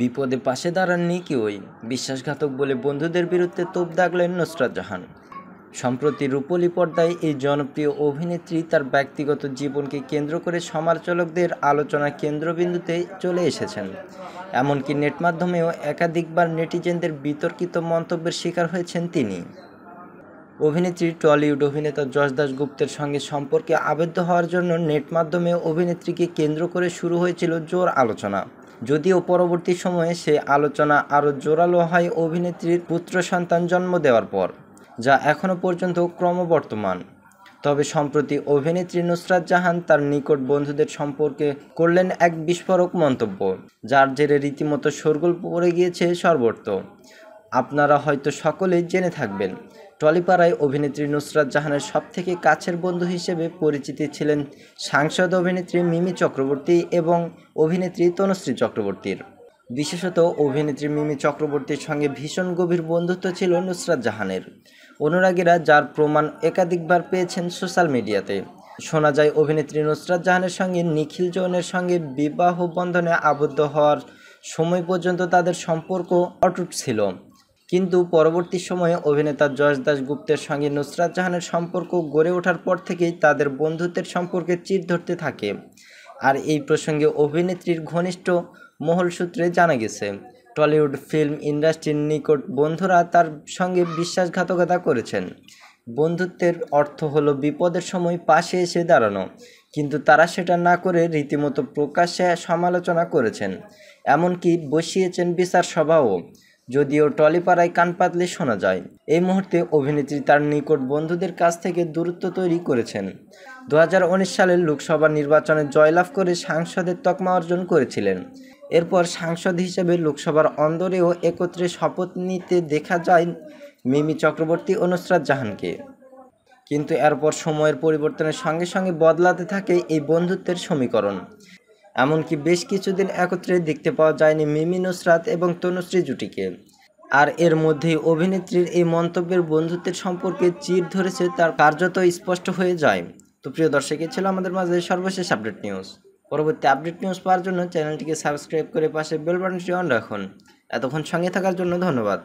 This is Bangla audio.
বিপদে পাশে দাঁড়াননি কেউই বিশ্বাসঘাতক বলে বন্ধুদের বিরুদ্ধে তোপ দাগলেন নসরাত জাহান সম্প্রতি রূপলি পর্দায় এই জনপ্রিয় অভিনেত্রী তার ব্যক্তিগত জীবনকে কেন্দ্র করে সমালোচকদের আলোচনা কেন্দ্রবিন্দুতে চলে এসেছেন এমনকি নেট মাধ্যমেও একাধিকবার নেটিজেনদের বিতর্কিত মন্তব্যের শিকার হয়েছেন তিনি অভিনেত্রী টলিউড অভিনেতা যশ দাসগুপ্তের সঙ্গে সম্পর্কে আবদ্ধ হওয়ার জন্য নেট মাধ্যমে অভিনেত্রীকে কেন্দ্র করে শুরু হয়েছিল জোর আলোচনা যদিও পরবর্তী সময়ে সে আলোচনা আরও জোরালো হয় অভিনেত্রীর পুত্র সন্তান জন্ম দেওয়ার পর যা এখনও পর্যন্ত ক্রমবর্তমান তবে সম্প্রতি অভিনেত্রী নুসরাত জাহান তার নিকট বন্ধুদের সম্পর্কে করলেন এক বিস্ফোরক মন্তব্য যার জেরে রীতিমতো সরগোল পড়ে গিয়েছে সর্বত্র আপনারা হয়তো সকলেই জেনে থাকবেন টলিপাড়ায় অভিনেত্রী নুসরাত জাহানের সবথেকে কাছের বন্ধু হিসেবে পরিচিতি ছিলেন সাংসদ অভিনেত্রী মিমি চক্রবর্তী এবং অভিনেত্রী তনুশ্রী চক্রবর্তীর বিশেষত অভিনেত্রী মিমি চক্রবর্তীর সঙ্গে ভীষণ গভীর বন্ধুত্ব ছিল নুসরাত জাহানের অনুরাগীরা যার প্রমাণ একাধিকবার পেয়েছেন সোশ্যাল মিডিয়াতে শোনা যায় অভিনেত্রী নুসরাত জাহানের সঙ্গে নিখিল জৌনের সঙ্গে বিবাহ বন্ধনে আবদ্ধ হওয়ার সময় পর্যন্ত তাদের সম্পর্ক অটুট ছিল কিন্তু পরবর্তী সময়ে অভিনেতা যশ দাশগুপ্তের সঙ্গে নুসরাত জাহানের সম্পর্ক গড়ে ওঠার পর থেকেই তাদের বন্ধুত্বের সম্পর্কে চির ধরতে থাকে আর এই প্রসঙ্গে অভিনেত্রীর ঘনিষ্ঠ মহল সূত্রে জানা গেছে টলিউড ফিল্ম ইন্ডাস্ট্রির নিকট বন্ধুরা তার সঙ্গে বিশ্বাসঘাতকতা করেছেন বন্ধুত্বের অর্থ হলো বিপদের সময় পাশে এসে দাঁড়ানো কিন্তু তারা সেটা না করে রীতিমতো প্রকাশ্যে সমালোচনা করেছেন এমনকি বসিয়েছেন বিচার সভাও যদিও টলিপাড়ায় কান পাতলে শোনা যায় এই মুহূর্তে অভিনেত্রী তার নিকট বন্ধুদের কাছ থেকে দূরত্ব তৈরি করেছেন দু সালের লোকসভা নির্বাচনে জয়লাভ করে সাংসদের তকমা অর্জন করেছিলেন এরপর সাংসদ হিসেবে লোকসভার অন্দরেও একত্রে শপথ নিতে দেখা যায় মিমি চক্রবর্তী অনুসরাত জাহানকে কিন্তু এরপর সময়ের পরিবর্তনের সঙ্গে সঙ্গে বদলাতে থাকে এই বন্ধুত্বের সমীকরণ এমনকি বেশ কিছুদিন একত্রে দেখতে পাওয়া যায়নি মিমি নুসরাত এবং তনুশ্রী জুটিকে আর এর মধ্যেই অভিনেত্রীর এই মন্তব্যের বন্ধুত্বের সম্পর্কে চির ধরেছে তার কার্যত স্পষ্ট হয়ে যায় তো প্রিয় এ ছিল আমাদের মাঝে সর্বশেষ আপডেট নিউজ পরবর্তী আপডেট নিউজ পাওয়ার জন্য চ্যানেলটিকে সাবস্ক্রাইব করে পাশে বেল বাটনটি অন রাখুন এতক্ষণ সঙ্গে থাকার জন্য ধন্যবাদ